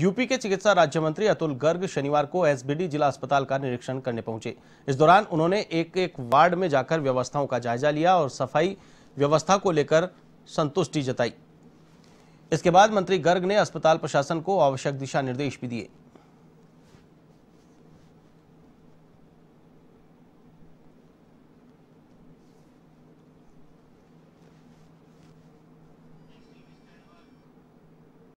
UP के चिकित्सा राज्य मंत्री अतुल गर्ग शनिवार को एसबीडी जिला अस्पताल का निरीक्षण करने पहुंचे इस दौरान उन्होंने एक एक वार्ड में जाकर व्यवस्थाओं का जायजा लिया और सफाई व्यवस्था को लेकर संतुष्टि जताई इसके बाद मंत्री गर्ग ने अस्पताल प्रशासन को आवश्यक दिशा निर्देश भी दिए